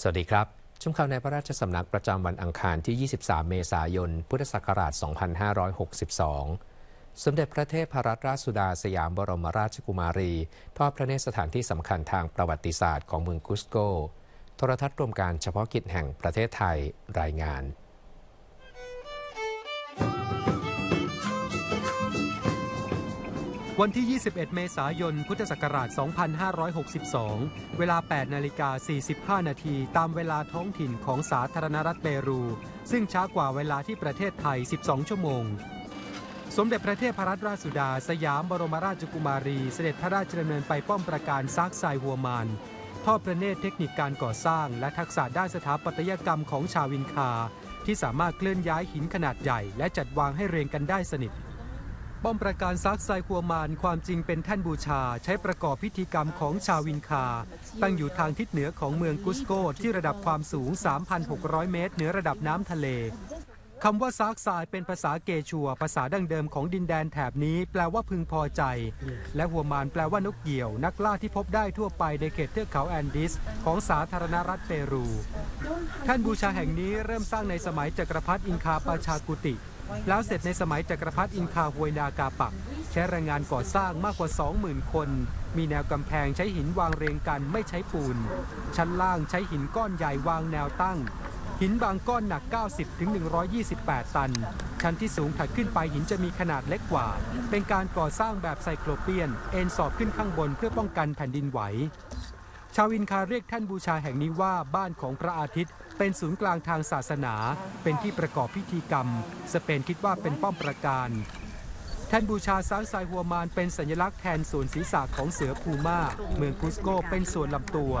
สวัสดีครับชุมข่าวในพระราชสำนักประจำวันอังคารที่ 23 เมษายน พุทธศักราช 2562 สมเด็จพระเทพรัตนราชสุดาสยามบรมราชกุมารีทอดพระเนตรสถานที่สำคัญทางประวัติศาสตร์ของเมืองกุสโก โทรทัศน์รวมการเฉพาะกิจแห่งประเทศไทย รายงานวันที่ 21 เมษายน พุทธศักราช 2562 เวลา8นาฬิกา45 นาที ตามเวลาท้องถิ่นของสาธารณรัฐเปรู ซึ่งช้ากว่าเวลาที่ประเทศไทย 12 ชั่วโมง สมเด็จพระเทพรัตนราชสุดา สยามบรมราชกุมารี เสด็จพระราชดำเนินไปป้อมประการซากไซฮัวมานทอดพระเนตรเทคนิคการก่อสร้าง และทักษะด้านสถาปัตยกรรมของชาววินคา ที่สามารถเคลื่อนย้ายหินขนาดใหญ่ และจัดวางให้เรียงกันได้สนิทป้อมประการซักไซคัวมานความจริงเป็นแท่นบูชาใช้ประกอบพิธีกรรมของชาววินคา ตั้งอยู่ทางทิศเหนือของเมืองกุสโกที่ระดับความสูง 3,600 เมตร เหนือระดับน้ำทะเลคำว่าซากซายเป็นภาษาเกชัว ภาษาดั้งเดิมของดินแดนแถบนี้แปลว่าพึงพอใจ และหัวมานแปลว่านกเหี่ยว นักล่าที่พบได้ทั่วไปในเขตเทือกเขาแอนดิสของสาธารณรัฐเปรูท่านบูชาแห่งนี้เริ่มสร้างในสมัยจักรพรรดิอินคาปาชากุติแล้วเสร็จในสมัยจักรพรรดิอินคาฮวยนากาปัก ใช้แรงงานก่อสร้างมากกว่า20,000คน มีแนวกำแพงใช้หินวางเรียงกันไม่ใช้ปูน ชั้นล่างใช้หินก้อนใหญ่วางแนวตั้ง หินบางก้อนหนัก 90-128 ตัน ชั้นที่สูงถัดขึ้นไปหินจะมีขนาดเล็กกว่า เป็นการก่อสร้างแบบไซโคลเปียน เอ็นสอบขึ้นข้างบนเพื่อป้องกันแผ่นดินไหว ชาวอินคาเรียกท่านบูชาแห่งนี้ว่าบ้านของพระอาทิตย์เป็นศูนย์กลางทางศาสนา เป็นที่ประกอบพิธีกรรม สเปนคิดว่าเป็นป้อมประการ แทนบูชาซานไซฮัวมานเป็นสัญลักษณ์แทนส่วนศีรษะของเสือพูม่าเมืองคุสโกเป็นส่วนลำตัว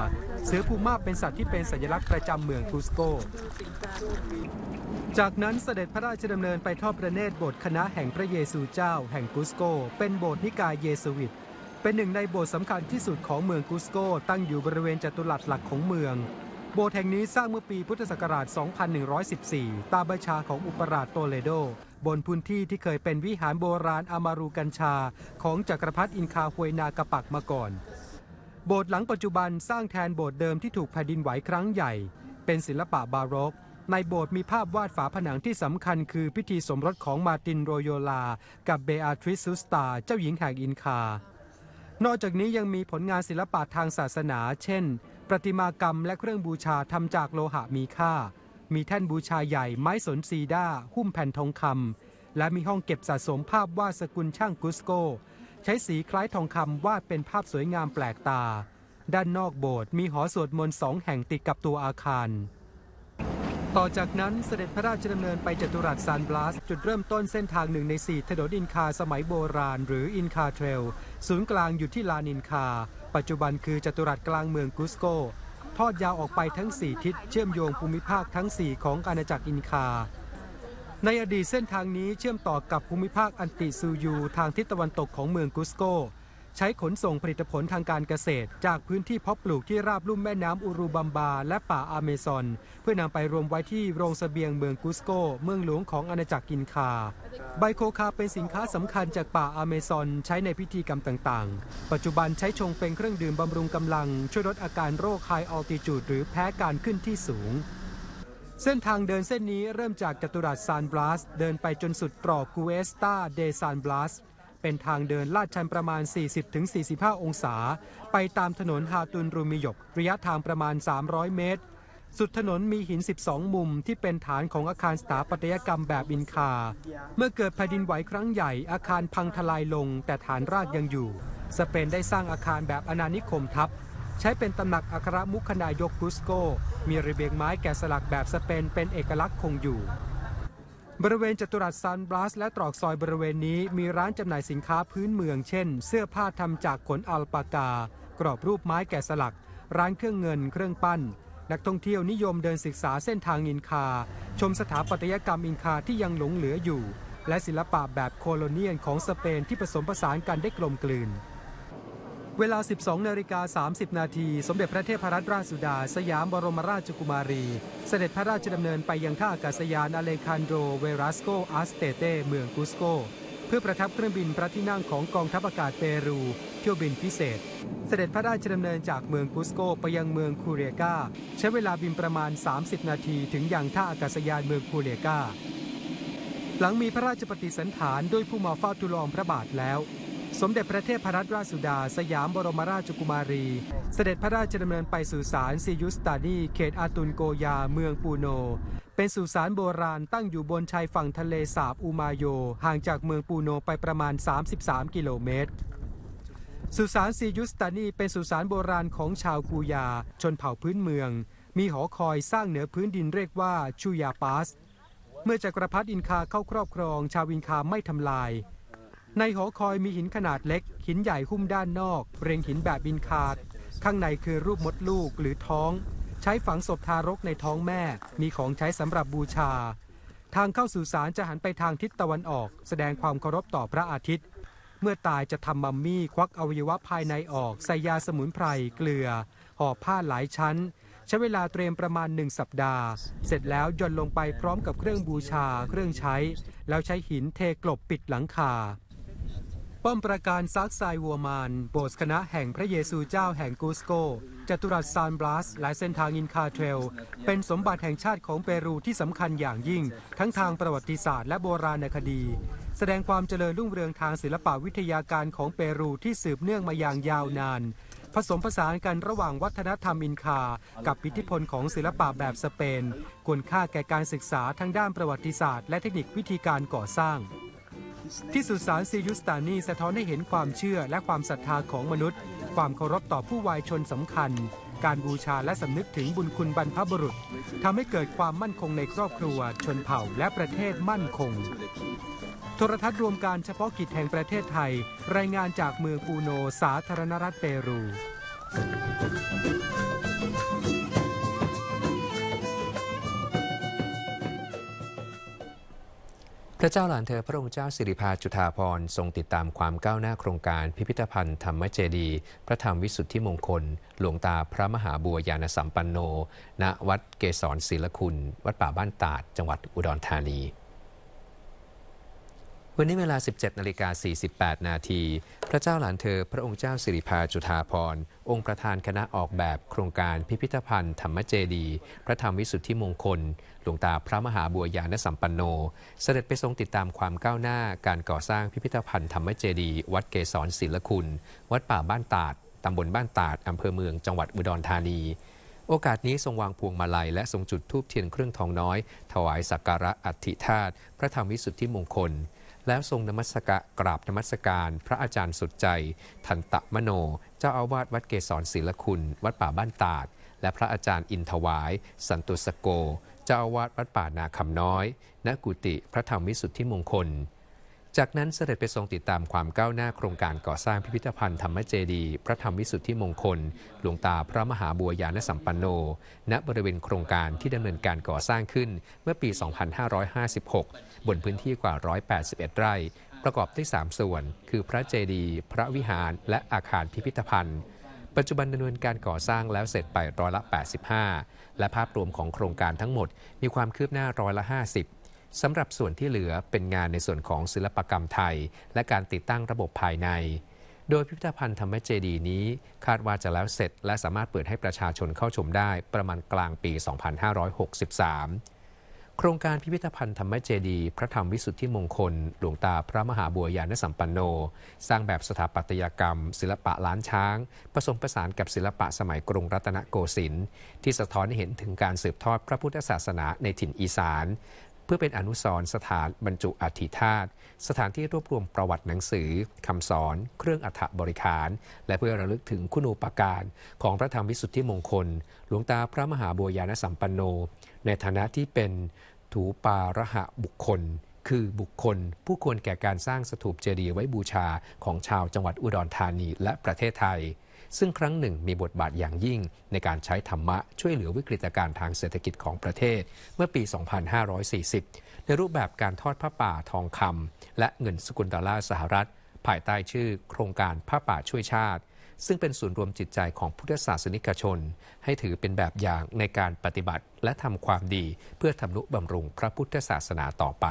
เสือพูม่าเป็นสัตว์ที่เป็นสัญลักษณ์ประจำเมืองคุสโกจากนั้นเสด็จพระราชดำเนินไปทอดพระเนตรโบสถ์คณะแห่งพระเยซูเจ้า แห่งกุสโกเป็นโบสถ์นิกายเยสุวิต เป็นหนึ่งในโบสถ์สำคัญที่สุดของเมืองกุสโกตั้งอยู่บริเวณจัตุรัสหลักของเมืองโบสถ์แห่งนี้สร้างเมื่อปีพุทธศักราช 2114 ตามบัญชาของอุปราชโตเลโด บนพื้นที่ที่เคยเป็นวิหารโบราณอามารูกัญชา ของจักรพรรดิอินคาฮวยนากะปักมาก่อน โบสถ์หลังปัจจุบันสร้างแทนโบสถ์เดิมที่ถูกแผ่นดินไหวครั้งใหญ่ เป็นศิลปะบารอกในโบสถ์มีภาพวาดฝาผนังที่สำคัญคือพิธีสมรสของมาตินโรโยลา กับเบอาทริซูสตาเจ้าหญิงแห่งอินคา นอกจากนี้ยังมีผลงานศิลปะทางศาสนา เช่นประติมากรรมและเครื่องบูชาทำจากโลหะมีค่า มีแท่นบูชาใหญ่ไม้สนซีด้า หุ้มแผ่นทองคำและมีห้องเก็บสะสมภาพวาดสกุลช่างกุสโก ใช้สีคล้ายทองคำวาดเป็นภาพสวยงามแปลกตา ด้านนอกโบสถ์มีหอสวดมนต์สองแห่งติดกับตัวอาคาร ต่อจากนั้นเสด็จพระราชดำเนินไปจตุรัสซานบลาส จุดเริ่มต้นเส้นทางหนึ่งในสี่ถนนอินคาสมัยโบราณ หรืออินคาเทรลศูนย์กลางอยู่ที่ลานอินคาปัจจุบันคือจัตุรัสกลางเมืองกุสโกทอดยาวออกไปทั้ง4ทิศเชื่อมโยงภูมิภาคทั้ง4 ของอาณาจักรอินคา ในอดีตเส้นทางนี้เชื่อมต่อกับภูมิภาคอันติซูยู ทางทิศตะวันตกของเมืองกุสโกใช้ขนส่งผลิตผลทางการเกษตร จากพื้นที่เพาะปลูกที่ราบลุ่มแม่น้ำอุรุบัมบา และป่าอเมซอน เพื่อนำไปรวมไว้ที่โรงสเสบียงเมืองกุสโก เมืองหลวงของอาณาจักรกินคาไบโคคาเป็นสินค้าสำคัญจากป่าอเมซอนใช้ในพิธีกรรมต่างๆ ปัจจุบันใช้ชงเป็นเครื่องดื่มบำรุงกำลัง ช่วยลดอาการโรคไฮออลติจูดหรือแพ้การขึ้นที่สูง เส้นทางเดินเส้นนี้เริ่มจากจัตุรัสซานบลาสเดินไปจนสุดตรอกกูเอสตาเดซานบลาสเป็นทางเดินลาดชันประมาณ 40-45 องศา ไปตามถนนฮาตุนรูมิยก ระยะทางประมาณ 300 เมตร สุดถนนมีหิน 12 มุมที่เป็นฐานของอาคารสถาปัตยกรรมแบบอินคา เมื่อเกิดแผ่นดินไหวครั้งใหญ่อาคารพังทลายลง แต่ฐานรากยังอยู่ สเปนได้สร้างอาคารแบบอนานิคมทับใช้เป็นตำหนักอัครมุขนายกกุสโก มีระเบียงไม้แกะสลักแบบสเปนเป็นเอกลักษณ์คงอยู่บริเวณจตุรัสซันบลัสและตรอกซอยบริเวณนี้มีร้านจำหน่ายสินค้าพื้นเมืองเช่น เสื้อผ้าทำจากขนอัลปากา กรอบรูปไม้แกะสลัก ร้านเครื่องเงินเครื่องปั้นนักท่องเที่ยวนิยมเดินศึกษาเส้นทางอินคา ชมสถาปัตยกรรมอินคาที่ยังหลงเหลืออยู่ และศิลปะแบบโคโลเนียนของสเปนที่ผสมผสานกันได้กลมกลืนเวลา 12 นาฬิกา30 นาที สมเด็จพระเทพรัตนราชสุดา สยามบรมราชกุมารี เสด็จพระราชดำเนินไปยัง ท่า อากาศยาน อเลคานโดเวรัสโกอาสเตเต เมืองกุสโก เพื่อประทับเครื่องบินพระที่นั่งของกองทัพอากาศเปรู เที่ยวบินพิเศษ เสด็จพระราชดำเนินจากเมืองกุสโกไปยังเมืองคูเรกา ใช้เวลาบินประมาณ 30 นาทีถึงยัง ท่าอากาศยานเมืองคูเรกา หลังมีพระราชปฏิสันฐานด้วยผู้มาเฝ้าทูลองพระบาทแล้วสมเด็จพระเทพรัตนราชสุดาสยามบรมราชกุมารี เสด็จพระราชดำเนินไปสู่ศาลซียุสตานี เขตอาตุนโกยา เมืองปูโน เป็นสุสานโบราณตั้งอยู่บนชายฝั่งทะเลสาบอูมาโย ห่างจากเมืองปูโนไปประมาณ 33 กิโลเมตร สุสานซียุสตานี เป็นสุสานโบราณของชาวกูยาชนเผ่าพื้นเมือง มีหอคอยสร้างเหนือพื้นดินเรียกว่าชูยาปาส เมื่อจักรพรรดิอินคาเข้าครอบครอง ชาวอินคาไม่ทำลายในหอคอยมีหินขนาดเล็ก หินใหญ่หุ้มด้านนอกเรียงหินแบบบินขาด ข้างในคือรูปมดลูกหรือท้อง ใช้ฝังศพทารกในท้องแม่ มีของใช้สำหรับบูชา ทางเข้าสู่ศาลจะหันไปทางทิศตะวันออก แสดงความเคารพต่อพระอาทิตย์ เมื่อตายจะทำมัมมี่ ควักอวัยวะภายในออก ใส่ยาสมุนไพร เกลือห่อผ้าหลายชั้น ใช้เวลาเตรียมประมาณหนึ่งสัปดาห์ เสร็จแล้วย่อนลงไปพร้อมกับเครื่องบูชา เครื่องใช้ แล้วใช้หินเทกลบปิดหลังคาป้อมประการซักไซวัวมานโบสถ์คณะแห่งพระเยซูเจ้าแห่งกูสโกจัตุรัสซานบลาสและเส้นทางอินคาเทรล เป็นสมบัติแห่งชาติของเปรูที่สำคัญอย่างยิ่งทั้งทางประวัติศาสตร์และโบราณคดี แสดงความเจริญรุ่งเรืองทางศิลปวิทยาการของเปรูที่สืบเนื่องมาอย่างยาวนาน ผสมผสานกันระหว่างวัฒนธรรมอินคา กับอิทธิพลของศิลปะแบบสเปนควรค่าแก่การศึกษาทั้งด้านประวัติศาสตร์และเทคนิควิธีการก่อสร้างที่สุสานซียุสตานีสะท้อนให้เห็นความเชื่อและความศรัทธาของมนุษย์ ความเคารพต่อผู้วายชนสำคัญ การบูชาและสำนึกถึงบุญคุณบรรพบุรุษทำให้เกิดความมั่นคงในครอบครัว ชนเผ่าและประเทศมั่นคง โทรทัศน์รวมการเฉพาะกิจแห่งประเทศไทย รายงานจากเมืองปูโนสาธารณรัฐเปรูพระเจ้าหลานเธอพระองค์เจ้าสิริพาจุฑาพรทรงติดตามความก้าวหน้าโครงการพิพิธภัณฑ์ธรรมเจดี พระธรรมวิสุทธิมงคล หลวงตาพระมหาบัวยาณสัมปันโน ณวัดเกษรศิลคุณ วัดป่าบ้านตาดจังหวัดอุดรธานีวันนี้เวลา 17นาฬิกา48 นาที พระเจ้าหลานเธอพระองค์เจ้าสิริพาจุฑาพร องค์ประธานคณะออกแบบโครงการพิพิธภัณฑ์ธรรมเจดี พระธรรมวิสุทธิมงคล หลวงตาพระมหาบัวยานสัมปันโน เสด็จไปทรงติดตามความก้าวหน้า การก่อสร้างพิพิธภัณฑ์ธรรมเจดี วัดเกศรศิลคุณ วัดป่าบ้านตาดตำบลบ้านตาดอำเภอเมือง จังหวัดอุดรธานี โอกาสนี้ทรงวางพวงมาลัยและทรงจุดธูปเทียนเครื่องทองน้อย ถวายสักการะอัฐิธาตุ พระธรรมวิสุทธิมงคลแล้วทรงนมัสกกราบนมัสการ พระอาจารย์สุดใจ ทันตะมโน เจ้าอาวาสวัดเกศรศิลคุณ วัดป่าบ้านตาด และพระอาจารย์อินทวาย สันตุสโก เจ้าอาวาสวัดป่านาคำน้อยณกุติพระธรรมวิสุทธิมงคลจากนั้นเสด็จไปทรงติดตามความก้าวหน้าโครงการก่อสร้างพิพิธภัณฑ์ธรรมเจดี พระธรรมวิสุทธิมงคล หลวงตาพระมหาบัวยาณสัมปันโน ณบริเวณโครงการที่ดำเนินการก่อสร้างขึ้นเมื่อปี 2556 บนพื้นที่กว่า 181 ไร่ ประกอบด้วย 3 ส่วน คือพระเจดีย์พระวิหารและอาคารพิพิธภัณฑ์ ปัจจุบันดำเนินการก่อสร้างแล้วเสร็จไปร้อยละ 85 และภาพรวมของโครงการทั้งหมด มีความคืบหน้าร้อยละ50สำหรับส่วนที่เหลือเป็นงานในส่วนของศิลปกรรมไทย และการติดตั้งระบบภายใน โดยพิพิธภัณฑ์ธรรมเจดีนี้คาดว่าจะแล้วเสร็จและสามารถเปิดให้ประชาชนเข้าชมได้ประมาณกลางปี 2563 โครงการพิพิธภัณฑ์ธรรมเจดี พระธรรมวิสุทธิมงคล หลวงตาพระมหาบัวยานสัมปันโน สร้างแบบสถาปัตยกรรม ศิลปะล้านช้างผสมผสานกับศิลปะสมัยกรุงรัตนโกสินทร์ที่สะท้อนให้เห็นถึงการสืบทอดพระพุทธศาสนาในถิ่นอีสานเพื่อเป็นอนุสรสถานบรรจุอธิธาตุสถานที่รวบรวมประวัติหนังสือ คำสอนเครื่องอัฐบริการ และเพื่อระลึกถึงคุณูปการ ของพระธรรมวิสุทธิมงคล หลวงตาพระมหาบัวยานสัมปันโน ในฐานะที่เป็นถูปาระหะบุคคล คือบุคคล ผู้ควรแก่การสร้างสถูปเจดีย์ไว้บูชาของชาวจังหวัดอุดรธานี และประเทศไทยซึ่งครั้งหนึ่งมีบทบาทอย่างยิ่งในการใช้ธรรมะช่วยเหลือวิกฤตการณ์ทางเศรษฐกิจของประเทศ เมื่อปี 2540 ในรูปแบบการทอดผ้าป่าทองคำและเงินสกุลดอลลาร์สหรัฐ ภายใต้ชื่อโครงการผ้าป่าช่วยชาติ ซึ่งเป็นศูนย์รวมจิตใจของพุทธศาสนิกชน ให้ถือเป็นแบบอย่างในการปฏิบัติและทำความดีเพื่อทำนุบำรุงพระพุทธศาสนาต่อไป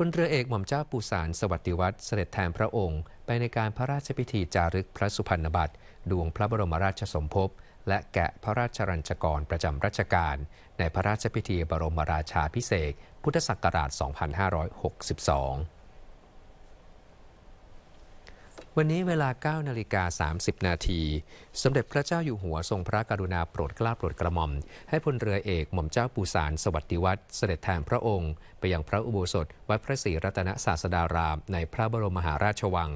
พลเรือเอกหม่อมเจ้าปูสารสวัสดิวัตรเสด็จแทนพระองค์ ไปในการพระราชพิธีจารึกพระสุพรรณบัตรดวงพระบรมราชสมภพและแกะพระราชรัญจกรประจำรัชกาลในพระราชพิธีบรมราชาพิเศษพุทธศักราช 2562วันนี้เวลา 9นาฬิกา30นาทีสมเด็จพระเจ้าอยู่หัวทรงพระกรุณาโปรดเกล้าโปรดกระหม่อม ให้พลเรือเอกหม่อมเจ้าปูสารสวัสดิวัตรเสด็จแทนพระองค์ไปยังพระอุโบสถวัดพระศรีรัตนศาสดารามในพระบรมมหาราชวัง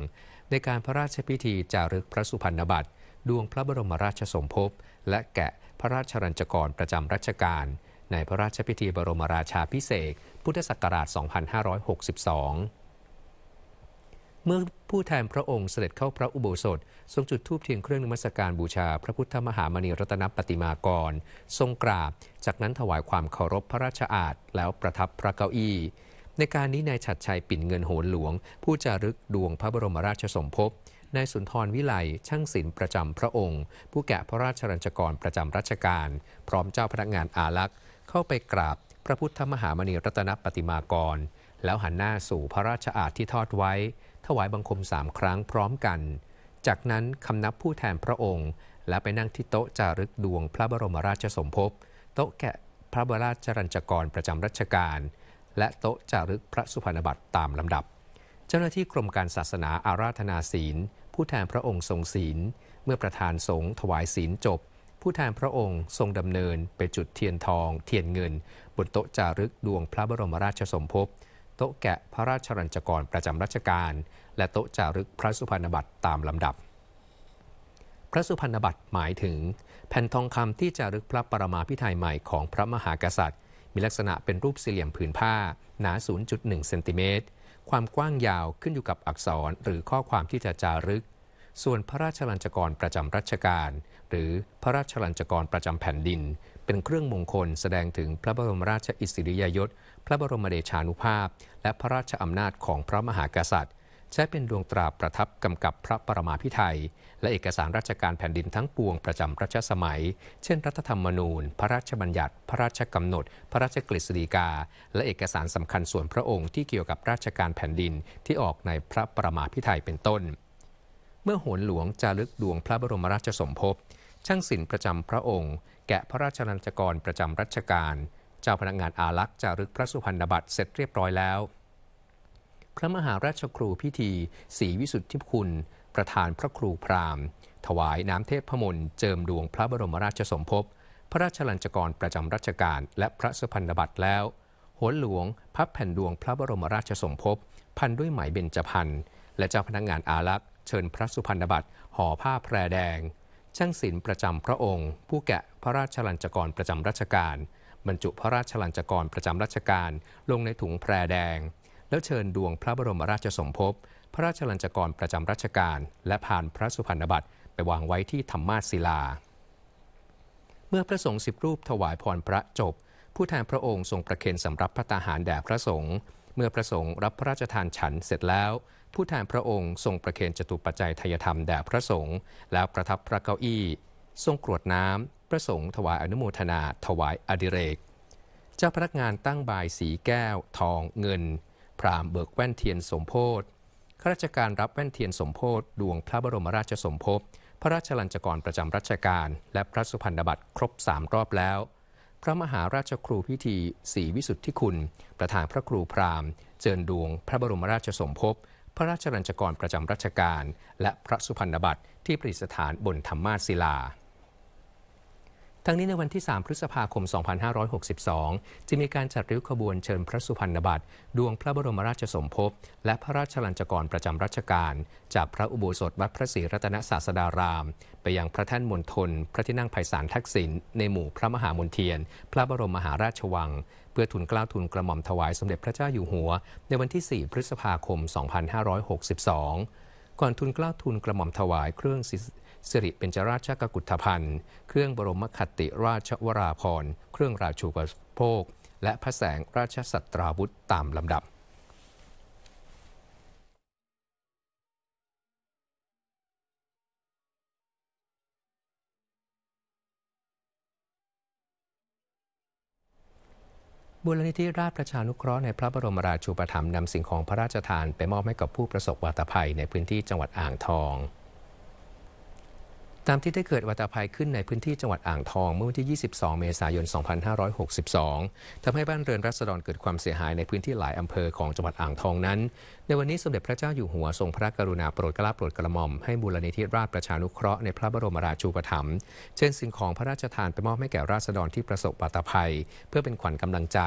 ในการพระราชพิธี จารึกพระสุพรรณบัตรดวงพระบรมราชสมภพและแกะพระราชรัญจกรประจำรัชกาลในพระราชพิธีบรมราชาพิเศษพุทธศักราช 2562เมื่อผู้แทนพระองค์เสด็จเข้าพระอุโบสถทรงจุดธูปเทียนเครื่องนมัสการบูชาพระพุทธมหามณีรัตนปฏิมากร ทรงกราบจากนั้นถวายความเคารพพระราชอาณแล้วประทับพระเก้าอี้ ในการนี้นายฉัดชัยปิ่นเงินโหนหลวง ผู้จารึกดวงพระบรมราชสมภพนายสุนทรวิไลช่างศิลป์ประจำพระองค์ ผู้แกะพระราชรัญชกรประจำรัชกาลพร้อมเจ้าพนักงานอาลักษ์เข้าไปกราบ พระพุทธมหามณีรัตนปฏิมากร แล้วหันหน้าสู่พระราชอาณที่ทอดไว้ถวายบังคมสามครั้งพร้อมกัน จากนั้นคำนับผู้แทนพระองค์ และไปนั่งที่โต๊ะจารึกดวงพระบรมราชสมภพโต๊ะแกะพระบราชรัญจกร ประจำรัชกาลและโต๊ะจารึกพระสุพรรณบัตรตามลำดับ เจ้าหน้าที่กรมการศาสนาอาราธนาศีล ผู้แทนพระองค์ทรงศีล เมื่อประธานสงฆ์ถวายศีลจบ ผู้แทนพระองค์ทรงดำเนินไปจุดเทียนทอง เทียนเงิน บนโต๊ะจารึกดวงพระบรมราชสมภพโต๊ะแกะพระราชรัญจกร ประจำรัชกาลและโต๊ะจารึกพระสุพรรณบัตรตามลำดับ พระสุพรรณบัตรหมายถึง แผ่นทองคำที่จารึกพระปรมาพิไทยใหม่ของพระมหากษัตริย์ มีลักษณะเป็นรูปสี่เหลี่ยมผืนผ้าหนา0.1 เซนติเมตร ความกว้างยาวขึ้นอยู่กับอักษรหรือข้อความที่จะจารึก ส่วนพระราชลัญจกรประจำรัชกาลหรือพระราชลัญจกรประจำแผ่นดินเป็นเครื่องมงคลแสดงถึงพระบรมราชอิสริยยศ พระบรมเดชานุภาพ และพระราชอำนาจของพระมหากษัตริย์ ใช้เป็นดวงตราประทับกำกับพระปรมาภิไธยและเอกสารราชการแผ่นดินทั้งปวงประจำรัชสมัย เช่นรัฐธรรมนูญ พระราชบัญญัติพระราชกำหนด พระราชกฤษฎีกา และเอกสารสำคัญส่วนพระองค์ที่เกี่ยวกับราชการแผ่นดินที่ออกในพระปรมาภิไธยเป็นต้น เมื่อโหนหลวงจารึกดวงพระบรมราชสมภพช่างศิลป์ประจำพระองค์แกะพระราชลัญจกรประจำรัชกาลเจ้าพนักงานอาลักษ์จารึกพระสุพรรณบัตรเสร็จเรียบร้อยแล้ว พระมหาราชครูพิธีศรีวิสุทธิคุณประธานพระครูพราหมณ์ถวายน้ำเทพพมลเจิมดวงพระบรมราชสมภพพระราชลัญจกรประจำรัชกาลและพระสุพรรณบัตรแล้วหนหลวงพับแผ่นดวงพระบรมราชสมภพพันด้วยไหมเบญจพรรณและเจ้าพนักงานอาลักษ์เชิญพระสุพรรณบัตรห่อผ้าแพรแดงช่างศิลป์ประจำพระองค์ ผู้แกะพระราชลัญจกรประจำรัชกาลบรรจุพระราชลัญจกรประจำรัชกาลลงในถุงแพรแดง แล้วเชิญดวงพระบรมราชสมภพพระราชลัญจกรประจำรัชกาลและผ่านพระสุพรรณบัตรไปวางไว้ที่ธรรมาศิลา เมื่อพระสงฆ์สิบรูปถวายพรพระจบ ผู้แทนพระองค์ทรงประเคนสำรับพระตาหารแด่พระสงฆ์เมื่อพระสงฆ์รับพระราชทานฉันเสร็จแล้วผู้แทนพระองค์ทรงประเคนจตุปัจจัยทยธรรมแด่พระสงฆ์แล้วประทับพระเก้าอี้ ทรงกรวดน้ำ พระสงฆ์ถวายอนุโมทนา ถวายอดิเรก เจ้าพนักงานตั้งบายสีแก้ว ทองเงิน พรามเบิกแว่นเทียนสมโพธิข้าราชการรับแว่นเทียนสมโพธิดวงพระบรมราชสมภพพระราชลัญจกรประจำรัชกาลและพระสุพรรณบัตรครบสามรอบแล้วพระมหาราชครูพิธีศรีวิสุทธิคุณ ประธานพระครูพราหมณ์เจริญดวงพระบรมราชสมภพพระราชรัญจกรประจำรัชกาลและพระสุพรรณบัตรที่ประดิษฐานบนธรรมาศิลาทั้งนี้ในวันที่ 3 พฤษภาคม 2562 จะมีการจัดริ้วขบวนเชิญพระสุพรรณบัตรดวงพระบรมราชสมภพและพระราชลัญจกรประจำรัชกาลจากพระอุโบสถวัดพระศรีรัตนศาสดาราม ไปยังพระแท่นมณฑลพระที่นั่งไพศาลทักษิณในหมู่พระมหามนเทียน พระบรมมหาราชวัง เพื่อทุนกล้าวทุนกระหม่อมถวายสมเด็จพระเจ้าอยู่หัว ในวันที่ 4 พฤษภาคม 2562 ก่อนทุนกล้าวทุนกระหม่อมถวายเครื่องศสิริเป็นจราชกกุฏพันธ์เครื่องบรมคติราชวราพรเครื่องราชูปโภค และพระแสงราชสัตราวุธตามลำดับบุลนิธิราชประชานุเคราะห์ในพระบรมราชูปถัมภ์นำสิ่งของพระราชทานไปมอบให้กับผู้ประสบวาตภัยในพื้นที่จังหวัดอ่างทองตามที่ได้เกิดวัตภัยขึ้นในพื้นที่จังหวัดอ่างทองเมื่อวันที่ 22 เมษายน 2562ทำให้บ้านเรือนรัษฎรเกิดความเสียหายในพื้นที่หลายอำเภอของจังหวัดอ่างทองนั้น ในวันนี้สมเด็จพระเจ้าอยู่หัวทรงพระกรุณาโปรดกล้าโปรดกระหม่อมให้มูลนิธิราชประชานุเคราะห์ในพระบรมราชูปถัมภ์เช่นสิ่งของพระราชทานไปมอบให้แก่ราษฎรที่ประสบวัตภัย เพื่อเป็นขวัญกำลังใจ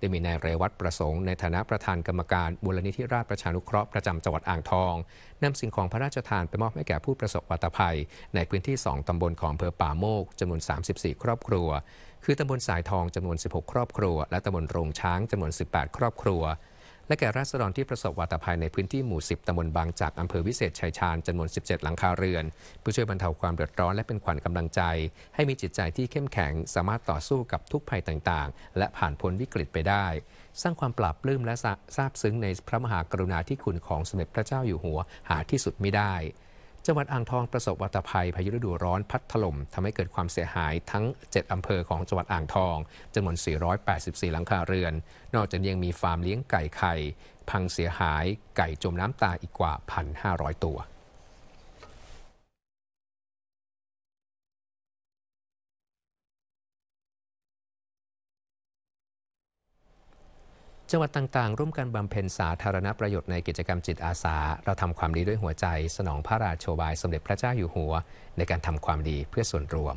ได้มีนายเรวัตประสงค์ในฐานะประธานกรรมการมูลนิธิราชประชานุเคราะห์ประจำจังหวัดอ่างทองนำสิ่งของพระราชทาน ไปมอบให้แก่ผู้ประสบวัตภัย ในพื้นที่ 2ตำบลของอำเภอป่าโมกจำนวน34 ครอบครัว คือตำบลสายทองจำนวน 16 ครอบครัว และตำบลโรงช้างจำนวน18 ครอบครัวและแก่ราษฎรที่ประสบวาตภัยในพื้นที่หมู่ 10ตำบลบางจากอำเภอวิเศษชัยชาญจำนวน17 หลังคาเรือน ผู้ช่วยบรรเทาความเดือดร้อนและเป็นขวัญกำลังใจ ให้มีจิตใจที่เข้มแข็งสามารถต่อสู้กับทุกภัยต่าง ๆ และผ่านพ้นวิกฤตไปได้ สร้างความปราบปลื้มและซาบซึ้งในพระมหากรุณาธิคุณของสมเด็จพระเจ้าอยู่หัว หาที่สุดไม่ได้จังหวัดอ่างทองประสบวัตภัยพายุฤดูร้อนพัดถล่มทำให้เกิดความเสียหายทั้ง 7อำเภอของจังหวัดอ่างทองจำนวน484 หลังคาเรือน นอกจากยังมีฟาร์มเลี้ยงไก่ไข่พังเสียหายไก่จมน้ำตายอีกกว่า 1,500 ตัวจังหวัดต่าง ๆ ร่วมกันบำเพ็ญสาธารณประโยชน์ในกิจกรรมจิตอาสา เราทำความดีด้วยหัวใจ สนองพระราชโชบายสมเด็จพระเจ้าอยู่หัว ในการทำความดีเพื่อส่วนรวม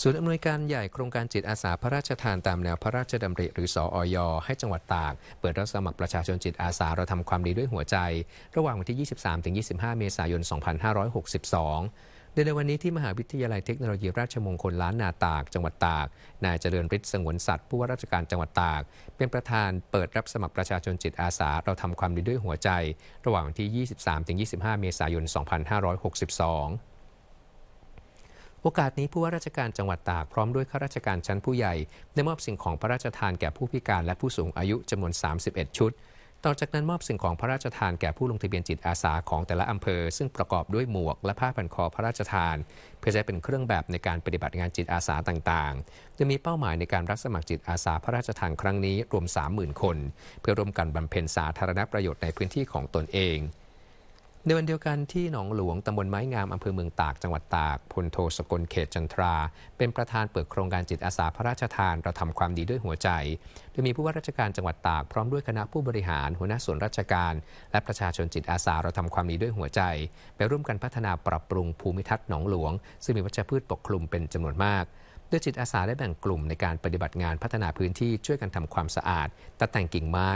ศูนย์อำนวยการใหญ่โครงการจิตอาสา พระราชทานตามแนวพระราชดำริหรือสออย ให้จังหวัดตากเปิดรับสมัครประชาชนจิตอาสาเราทำความดีด้วยหัวใจ ระหว่างวันที่ 23-25 เมษายน 2562โดยในวันนี้ที่มหาวิทยาลัยเทคโนโลยีราชมงคลล้านนาตากจังหวัดตาก นายเจริญฤทธิ์สงวนสัตว์ ผู้ว่าราชการจังหวัดตาก เป็นประธานเปิดรับสมัครประชาชนจิตอาสา เราทำความดีด้วยหัวใจ ระหว่างที่ 23-25 เมษายน 2562 โอกาสนี้ผู้ว่าราชการจังหวัดตาก พร้อมด้วยข้าราชการชั้นผู้ใหญ่ ได้มอบสิ่งของพระราชทานแก่ผู้พิการและผู้สูงอายุจำนวน31ชุดต่อจากนั้น มอบสิ่งของพระราชทานแก่ผู้ลงทะเบียนจิตอาสาของแต่ละอำเภอซึ่งประกอบด้วยหมวกและผ้าพันคอพระราชทาน เพื่อใช้เป็นเครื่องแบบในการปฏิบัติงานจิตอาสาต่างๆ โดยมีเป้าหมายในการรับสมัครจิตอาสาพระราชทานครั้งนี้รวม 30,000 คน เพื่อร่วมกันบำเพ็ญสาธารณประโยชน์ในพื้นที่ของตนเองในวันเดียวกันที่หนองหลวงตำบลไม้งามอำเภอเมืองตาก จังหวัดตากพลโทสกลเขตจันทรา เป็นประธานเปิดโครงการจิตอาสาพระราชทานเราทำความดีด้วยหัวใจ โดยมีผู้ว่าราชการจังหวัดตากพร้อมด้วยคณะผู้บริหารหัวหน้าส่วนราชการและประชาชนจิตอาสาเราทำความดีด้วยหัวใจ ไปร่วมกันพัฒนาปรับปรุงภูมิทัศน์หนองหลวงซึ่งมีวัชพืชปกคลุมเป็นจำนวนมากดยจิตอาสาได้แบ่งกลุ่มในการปฏิบัติงานพัฒนาพื้นที่ช่วยกันทำความสะอาดตัดแต่งกิ่งไม้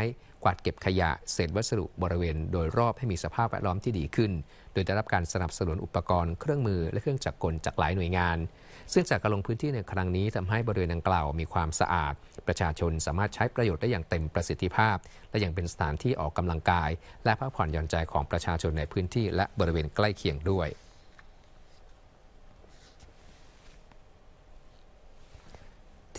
วาดเก็บขยะเศษวัสดุบริเวณ โดยรอบให้มีสภาพแวดล้อมที่ดีขึ้น โดยได้รับการสนับสนุนอุปกรณ์เครื่องมือและเครื่องจักรกลจากหลายหน่วยงาน ซึ่งจากการลงพื้นที่ในครั้งนี้ทำให้บริเวณดังกล่าวมีความสะอาด ประชาชนสามารถใช้ประโยชน์ได้อย่างเต็มประสิทธิภาพ และยังเป็นสถานที่ออกกำลังกาย และพักผ่อนหย่อนใจของประชาชนในพื้นที่ และบริเวณใกล้เคียงด้วย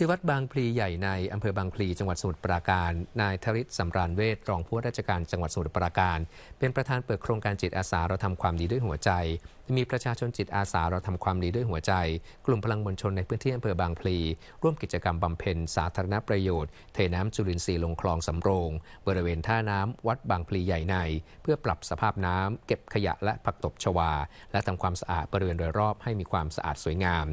ที่วัดบางพลีใหญ่ในอำเภอบางพลีจังหวัดสมุทรปราการนายธริศสำราญเวทรองผู้ราชการจังหวัดสมุทรปราการ เป็นประธานเปิดโครงการจิตอาสาเราทำความดีด้วยหัวใจมีประชาชนจิตอาสาเราทำความดีด้วยหัวใจ กลุ่มพลังมวลชนในพื้นที่อำเภอบางพลี ร่วมกิจกรรมบำเพ็ญสาธารณประโยชน์เทน้ำจุลินทรีย์ลงคลองสำโรงบริเวณท่าน้ำวัดบางพลีใหญ่ใน เพื่อปรับสภาพน้ำเก็บขยะและผักตบชวา และทำความสะอาดบริเวณโดยรอบให้มีความสะอาดสวยงาม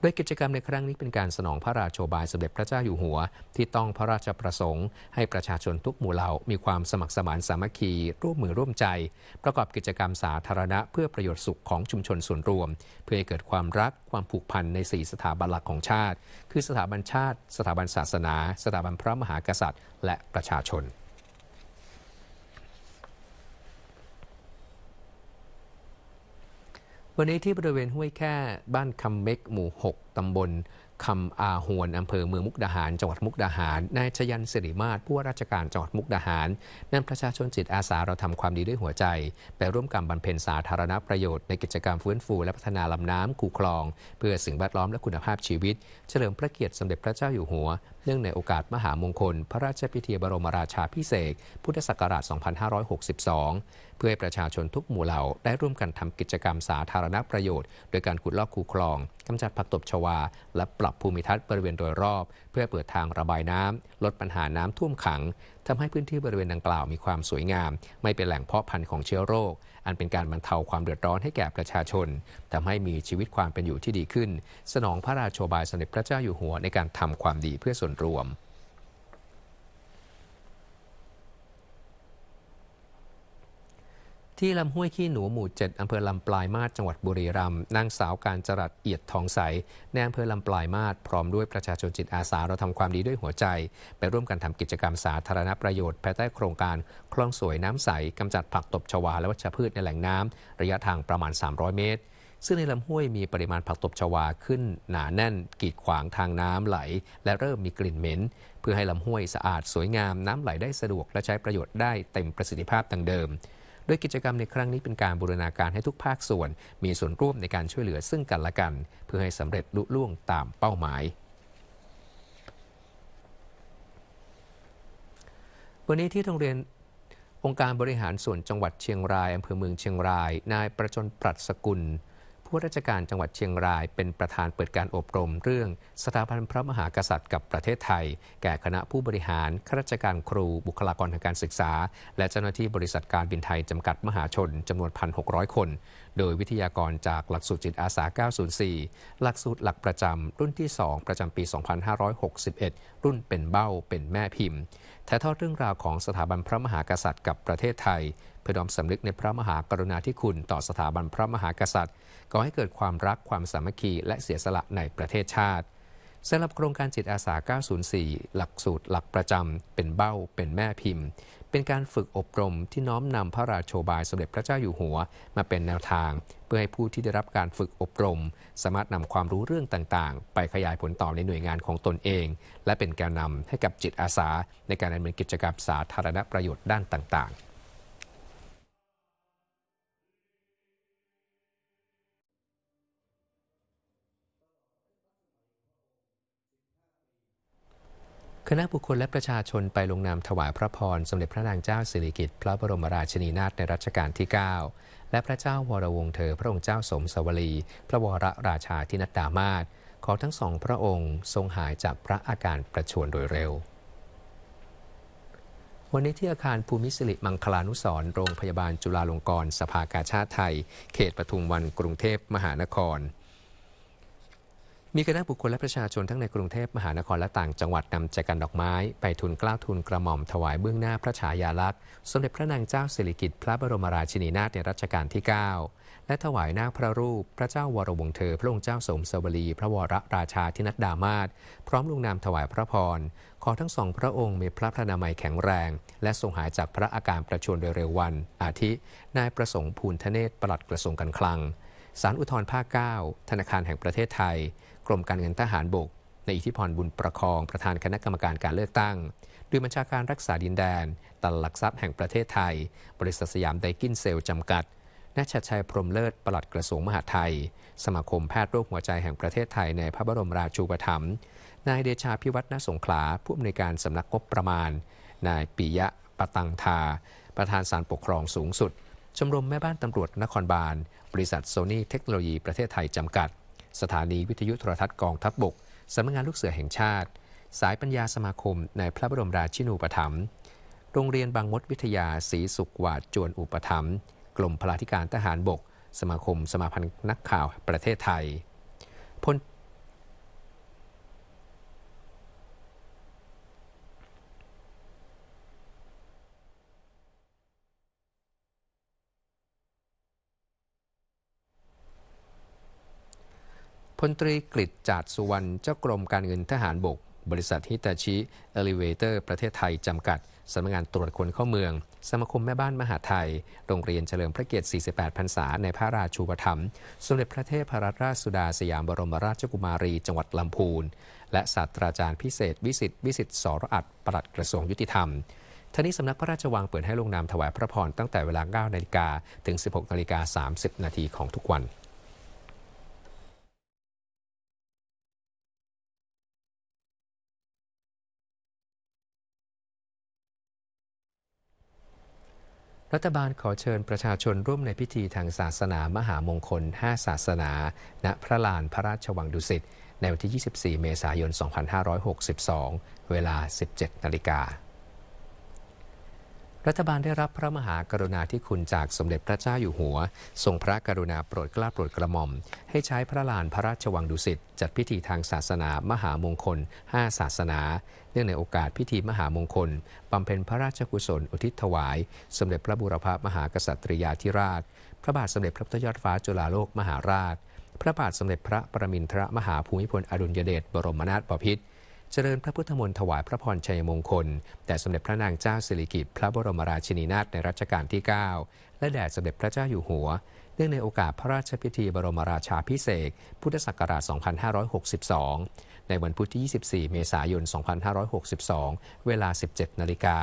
โดยกิจกรรมในครั้งนี้เป็นการสนองพระราชโบายสมเด็จพระเจ้าอยู่หัว ที่ต้องพระราชประสงค์ ให้ประชาชนทุกหมู่เหล่ามีความสมัครสมานสามัคคี ร่วมมือร่วมใจ ประกอบกิจกรรมสาธารณะเพื่อประโยชน์สุขของชุมชนส่วนรวม เพื่อให้เกิดความรักความผูกพันใน4สถาบันหลักของชาติ คือสถาบันชาติ สถาบันศาสนา สถาบันพระมหากษัตริย์ และประชาชนวันนี้ที่บริเวณห้วยแค่บ้านคำเม็กหมู่ 6 ตำบลคำอาหวน อำเภอเมืองมุกดาหาร จังหวัดมุกดาหาร นายชยันสิริมาศผู้ว่าราชการจังหวัดมุกดาหารนำประชาชนจิตอาสาเราทำความดีด้วยหัวใจ ไปร่วมกันบรรเพ็ญสาธารณประโยชน์ในกิจกรรมฟื้นฟูและพัฒนาลำน้ำคูคลองเพื่อสิ่งแวดล้อมและคุณภาพชีวิต เฉลิมพระเกียรติ สมเด็จพระเจ้าอยู่หัวเนื่องในโอกาสมหามงคล พระราชพิธีบรมราชาพิเศษพุทธศักราช 2562 เพื่อให้ประชาชนทุกหมู่เหล่า ได้ร่วมกันทำกิจกรรมสาธารณประโยชน์ โดยการขุดลอกคูคลองกำจัดผักตบชวา และปรับภูมิทัศน์บริเวณโดยรอบพื่อเปิดทางระบายน้ำ ลดปัญหาน้ำท่วมขัง ทำให้พื้นที่บริเวณดังกล่าวมีความสวยงาม ไม่เป็นแหล่งเพาะพันธุ์ของเชื้อโรคอันเป็นการบรรเทาความเดือดร้อนให้แก่ประชาชนทำให้มีชีวิตความเป็นอยู่ที่ดีขึ้น สนองพระราชโบายสนเทพระเจ้าอยู่หัวในการทำความดีเพื่อส่วนรวมที่ลำห้วยขี้หนูหมู่7อำเภอลำปลายมาศจังหวัดบุรีรัมย์นางสาวการจรัดเอียดทองใสในอำเภอลำปลายมาศพร้อมด้วยประชาชนจิตอาสาเราทำความดีด้วยหัวใจ ไปร่วมกันทำกิจกรรมสาธารณประโยชน์ภายใต้โครงการคลองสวยน้ำใสกำจัดผักตบชวาและวัชพืชในแหล่งน้ำระยะทางประมาณ 300 เมตร ซึ่งในลำห้วยมีปริมาณผักตบชวาขึ้นหนาแน่น กีดขวางทางน้ำไหลและเริ่มมีกลิ่นเหม็นเพื่อให้ลำห้วยสะอาดสวยงามน้ำไหลได้สะดวกและใช้ประโยชน์ได้เต็มประสิทธิภาพดังเดิมโดยกิจกรรมในครั้งนี้เป็นการบูรณาการให้ทุกภาคส่วน มีส่วนร่วมในการช่วยเหลือซึ่งกันและกัน เพื่อให้สำเร็จลุล่วงตามเป้าหมาย วันนี้ที่โรงเรียน องค์การบริหารส่วนจังหวัดเชียงรายอำเภอเมืองเชียงราย นายประจนปรัชสกุลผู้ราชการจังหวัดเชียงรายเป็นประธานเปิดการอบรมเรื่อง สถาบันพระมหากษัตริย์กับประเทศไทย แก่คณะผู้บริหารข้าราชการครูบุคลากรทางการศึกษา และเจ้าหน้าที่บริษัทการบินไทยจำกัดมหาชนจำนวน1,600 คน โดยวิทยากรจากหลักสูตรจิตอาสา 904 หลักสูตรหลักประจำรุ่นที่ 2 ประจำปี 2561รุ่นเป็นเบ้าเป็นแม่พิมพ์ แท้ทอดเรื่องราวของสถาบันพระมหากษัตริย์กับประเทศไทยพื่อดอมสำนึกในพระมหากรุณาธิคุณต่อสถาบันพระมหากษัตริย์ก่อให้เกิดความรักความสามัคคีและเสียสละในประเทศชาติสำหรับโครงการจิตอาสา 904 หลักสูตร หลักประจำเป็นเบ้าเป็นแม่พิมพ์ เป็นการฝึกอบรมที่น้อมนำพระราโชบายสมเด็จพระเจ้าอยู่หัว มาเป็นแนวทางเพื่อให้ผู้ที่ได้รับการฝึกอบรม สามารถนำความรู้เรื่องต่าง ๆ ไปขยายผลต่อในหน่วยงานของตนเอง และเป็นแกนนำให้กับจิตอาสา ในการดำเนินกิจกรรมสาธารณประโยชน์ด้านต่างๆคณะบุคคลและประชาชนไปลงนามถวายพระพรสมเด็จพระนางเจ้าสิริกิติ์พระบรมราชินีนาถในรัชกาลที่ 9 และพระเจ้าวรวงเธอ พระองค์เจ้าสมสวลี พระวรราชาธินัตตามาศขอทั้งสองพระองค์ ทรงหายจากพระอาการประชวนโดยเร็ว วันนี้ที่อาคารภูมิสิริมังคลานุสรโรงพยาบาลจุฬาลงกรณ์สภากาชาติไทย เขตปทุมวันกรุงเทพมหานครมีคณะบุคคลและประชาชนทั้งในกรุงเทพมหานครและต่างจังหวัดนำแจกันดอกไม้ ไปทุนกล้าวทุนกระหม่อมถวายเบื้องหน้าพระฉายาลักษณ์สมเด็จพระนางเจ้าสิริกิติ์พระบรมราชินีนาถในรัชกาลที่ 9 และถวายหน้าพระรูปพระเจ้าวรวงเธอพระองค์เจ้าสมสวรีพระวรราชาธินัดดามาศพร้อมลงนามถวายพระพรขอทั้งสองพระองค์มีพระพระนามัยแข็งแรง และทรงหายจากพระอาการประชวรโดยเร็ววัน อาทินายประสงค์ภูลทเนศปลัดกระทรวงการคลังศาลอุทธรภาค 9 ธนาคารแห่งประเทศไทยกรมการเงินทหารบก ในอิทธิพรบุญประคองประธานคณะกรรมการการเลือกตั้ง ด้วยบัญชาการรักษาดินแดนตลาดหลักทรัพย์แห่งประเทศไทย บริษัทสยามไดกินเซลจำกัดนชัดชัยพรมเลิศปลัดกระทรวงมหาดไทย สมาคมแพทย์โรคหัวใจแห่งประเทศไทยในพระบรมราชูปถัมภ์นายเดชาพิวัฒนสงขลาผู้อำนวยการสำนักงบประมาณ นายปิยะปะตังทา ประธานศาลปกครองสูงสุดชมรมแม่บ้านตำรวจนครบาล บริษัทโซนี่เทคโนโลยีประเทศไทยจำกัด สถานีวิทยุโทรทัศน์กองทัพบบกสำนักงานลูกเสือแห่งชาติ สายปัญญาสมาคมในพระบรมราชินูปถัมภ์โรงเรียนบางมดวิทยาศรีสุขวาดจวนอุปถัมภ์กลมพลาธิการทหารบก สมาคมสมาพันธ์นักข่าวประเทศไทยพลพลตรีกฤษจาดสุวรรณเจ้ากรมการเงินทหารบก บริษัทฮิตาชิ เอลิเวเตอร์ ประเทศไทยจำกัด สำนักงานตรวจคนเข้าเมือง สมาคมแม่บ้านมหาไทย โรงเรียนเฉลิมพระเกียรติ 48พรรษา ในพระราชูปถัมภ์สมเด็จพระเทพรัตนราชสุดาสยามบรมราชกุมารีจังหวัดลำพูนและศาสตราจารย์พิเศษ วิสิทธิ์วิสิทธิ์สรอัดปลัดกระทรวงยุติธรรมท่านี้สำนักพระราชวังเปิดให้ลงนามถวายพระพรตั้งแต่เวลา9นาฬิกาถึง 16นาฬิกา 30 นาทีของทุกวันรัฐบาลขอเชิญประชาชนร่วมในพิธีทางศาสนามหามงคล 5 ศาสนา ณพระลานพระราชวังดุสิต ในวันที่ 24 เมษายน 2562 เวลา 17 นาฬิการัฐบาลได้รับพระมหากรุณาธิคุณจากสมเด็จพระเจ้าอยู่หัวทรงพระกรุณาโปรดเกล้าโปรดกระหม่อม ให้ใช้พระลานพระราชวังดุสิตจัดพิธีทางศาสนามหามงคล 5 ศาสนา เนื่องในโอกาสพิธีมหามงคลบำเพ็ญพระราชกุศลอุทิศถวาย สมเด็จพระบูรพา มหากษัตริยาธิราช พระบาทสมเด็จพระพุทธยอดฟ้าจุฬาโลกมหาราช พระบาทสมเด็จพระประมินทรมหาภูมิพลอดุลยเดชบรมนาถบพิตรเจริญพระพุทธมนต์ถวายพระพรชัยมงคล แต่สมเด็จพระนางเจ้าสิริกิติ์พระบรมราชินีนาถในรัชกาลที่ 9 และแด่สมเด็จพระเจ้าอยู่หัว เนื่องในโอกาสพระราชพิธีบรมราชาพิเศษพุทธศักราช 2562 ในวันพุธที่ 24 เมษายน 2562 เวลา 17 นาฬิกา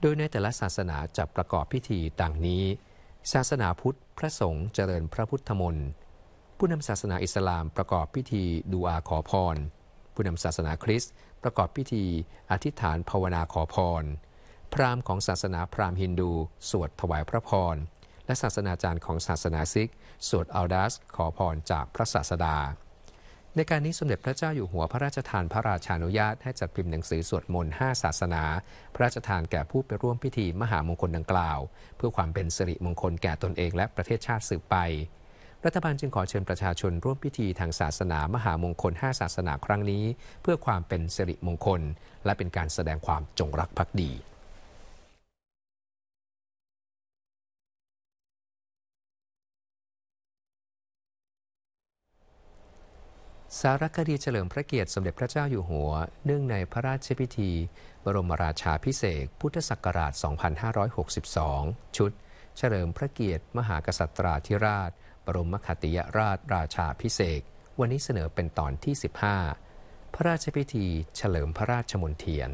โดยในแต่ละศาสนาจะประกอบพิธีดังนี้ ศาสนาพุทธพระสงฆ์เจริญพระพุทธมนต์ผู้นำศาสนาอิสลามประกอบพิธีดูอาขอพรผู้นำศาสนาคริสต์ประกอบพิธี อธิษฐานภาวนาขอพร พราหมณ์ของศาสนาพราหมณ์ฮินดู สวดถวายพระพรและศาสนาจารย์ของศาสนาซิกสวดอัลดัสขอพรจากพระศาสดา ในการนี้สมเด็จพระเจ้าอยู่หัวพระราชทานพระราชานุญาตให้จัดพิมพ์หนังสือสวดมนต์ 5 ศาสนา พระราชทานแก่ผู้ไปร่วมพิธีมหามงคลดังกล่าว เพื่อความเป็นสิริมงคลแก่ตนเองและประเทศชาติสืบไปรัฐบาลจึงขอเชิญประชาชนร่วมพิธีทางศาสนามหามงคล5ศาสนาครั้งนี้ เพื่อความเป็นสิริมงคล และเป็นการแสดงความจงรักภักดี สารคดีเฉลิมพระเกียรติสมเด็จพระเจ้าอยู่หัว เนื่องในพระราชพิธี บรมราชาพิเศษพุทธศักราช 2562 ชุด เฉลิมพระเกียรติมหากษัตราธิราชบรมคติยราชราชาพิเศษ วันนี้เสนอเป็นตอนที่ 15 พระราชพิธีเฉลิมพระราชมนเทียน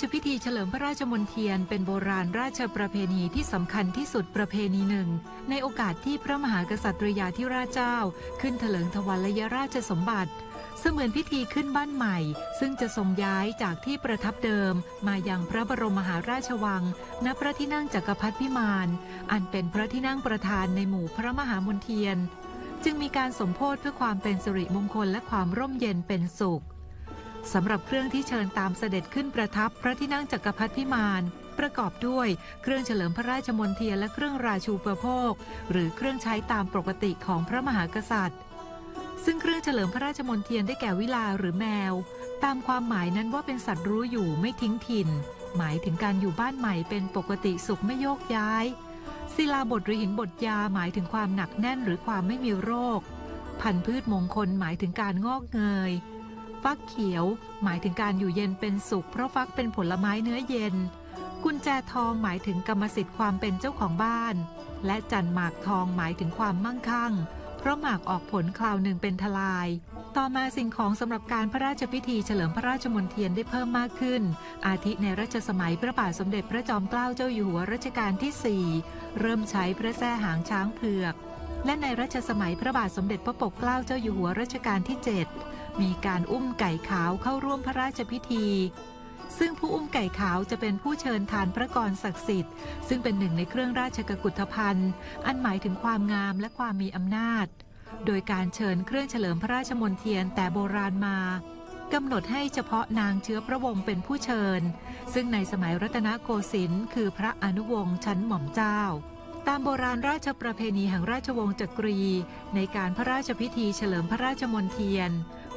ชพิธีเฉลิมพระราชมนเทียน เป็นโบราณราชประเพณีที่สำคัญที่สุดประเพณีหนึ่ง ในโอกาสที่พระมหากษัตริยาธิราชเจ้า ขึ้นเถลิงทวัลยราชสมบัติ เสมือนพิธีขึ้นบ้านใหม่ ซึ่งจะทรงย้ายจากที่ประทับเดิม มายังพระบรมมหาราชวังณพระที่นั่งจักรพรรดิพิมานอันเป็นพระที่นั่งประธานในหมู่พระมหามนเทียน จึงมีการสมโพธเพื่อความเป็นสิริมงคลและความร่มเย็นเป็นสุขสำหรับเครื่องที่เชิญตามเสด็จขึ้นประทับพระที่นั่งจักรพรรดิพิมาน ประกอบด้วยเครื่องเฉลิมพระราชมนเทียและเครื่องราชูประโภค หรือเครื่องใช้ตามปกติของพระมหากษัตริย์ ซึ่งเครื่องเฉลิมพระราชมนเทียนได้แก่วิลาหรือแมว ตามความหมายนั้นว่าเป็นสัตว์รู้อยู่ไม่ทิ้งถิ่น หมายถึงการอยู่บ้านใหม่เป็นปกติสุขไม่โยกย้าย ศิลาบทหรือหินบทยาหมายถึงความหนักแน่นหรือความไม่มีโรค พันธุ์พืชมงคลหมายถึงการงอกเงยฟักเขียว หมายถึงการอยู่เย็นเป็นสุขเพราะฟักเป็นผลไม้เนื้อเย็น กุญแจทองหมายถึงกรรมสิทธิ์ความเป็นเจ้าของบ้าน และจันหมากทองหมายถึงความมั่งคั่ง เพราะหมากออกผลคราวหนึ่งเป็นทลาย ต่อมาสิ่งของสำหรับการพระราชพิธีเฉลิมพระราชมนเทียนได้เพิ่มมากขึ้น อาทิในรัชสมัยพระบาทสมเด็จพระจอมเกล้าเจ้าอยู่หัวรัชกาลที่4เริ่มใช้พระแท้หางช้างเผือก และในรัชสมัยพระบาทสมเด็จพระปกเกล้าเจ้าอยู่หัวรัชกาลที่7มีการอุ้มไก่ขาวเข้าร่วมพระราชพิธี ซึ่งผู้อุ้มไก่ขาวจะเป็นผู้เชิญทานพระกรศักดิ์สิทธิ์ ซึ่งเป็นหนึ่งในเครื่องราชกกุฏภัณฑ์ อันหมายถึงความงามและความมีอำนาจ โดยการเชิญเครื่องเฉลิมพระราชมนเทียนแต่โบราณมา กำหนดให้เฉพาะนางเชื้อพระวงศ์เป็นผู้เชิญ ซึ่งในสมัยรัตนโกสินทร์คือพระอนุวงศ์ชั้นหม่อมเจ้า ตามโบราณราชประเพณีแห่งราชวงศ์จักรี ในการพระราชพิธี เฉลิมพระราชมนเทียน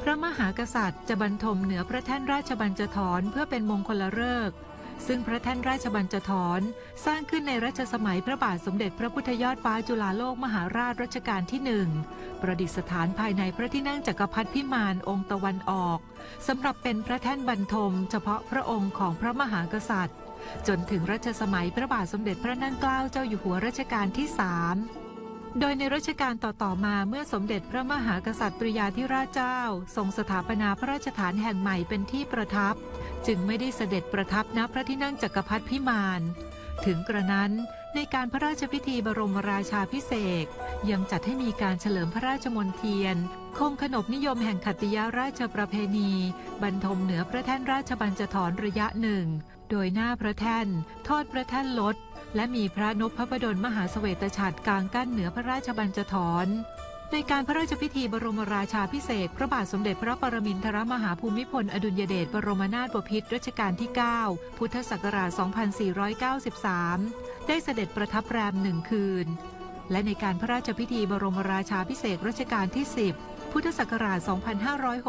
พระมหากษัตริย์จะบรรทมเหนือพระแท่นราชบัญจทรเพื่อเป็นมงคลฤกษ์ซึ่งพระแท่นราชบัญจทรสร้างขึ้นในรัชสมัยพระบาทสมเด็จพระพุทธยอดฟ้าจุฬาโลกมหาราช รัชกาลที่หนึ่งประดิษฐานภายในพระที่นั่งจักรพรรดิพิมานองค์ตะวันออกสำหรับเป็นพระแท่นบรรทม เฉพาะพระองค์ของพระมหากษัตริย์ จนถึงรัชสมัยพระบาทสมเด็จพระนั่งเกล้าเจ้าอยู่หัวรัชกาลที่สามโดยในรัชกาลต่อๆ มาเมื่อสมเด็จพระมหากษัตริยาธิราชเจ้า ทรงสถาปนาพระราชฐานแห่งใหม่เป็นที่ประทับ จึงไม่ได้เสด็จประทับณพระที่นั่งจักรพรรดิพิมาน ถึงกระนั้น ในการพระราชพิธีบรมราชาพิเศษ ยังจัดให้มีการเฉลิมพระราชมนเทียน คงขนบนิยมแห่งขัตติยาราชประเพณี บรรทมเหนือพระแท่นราชบัญจทรระยะหนึ่งโดยหน้าพระแท่นทอดพระแท่นลดและมีพระนพพระประดลมหาเสวตฉัตรกลางกั้นเหนือพระราชบัญจทรในการพระราชพิธีบรมราชาพิเศษพระบาทสมเด็จพระปรมินทรมหาภูมิพลอดุลยเดชบรมนาถบพิตรรัชกาลที่ 9 พุทธศักราช 2493 ได้เสด็จประทับแรมหนึ่งคืนและในการพระราชพิธีบรมราชาพิเศษรัชกาลที่ 10พุทธศักราช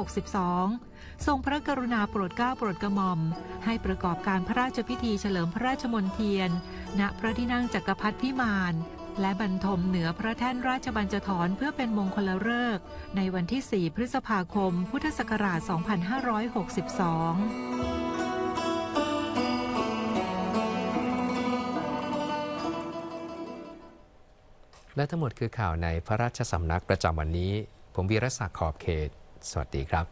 2562 ทรงพระกรุณาโปรดเกล้าโปรดกระหม่อม ให้ประกอบการพระราชพิธีเฉลิมพระราชมนเทียน ณพระที่นั่งจักรพรรดิพิมาน และบรรทมเหนือพระแท่นราชบัญจทรเพื่อเป็นมงคลฤกษ์ในวันที่ 4 พฤษภาคม พุทธศักราช 2562 และทั้งหมดคือข่าวในพระราชสำนักประจำวันนี้ผมวีรศักดิ์ขอบเขต สวัสดีครับ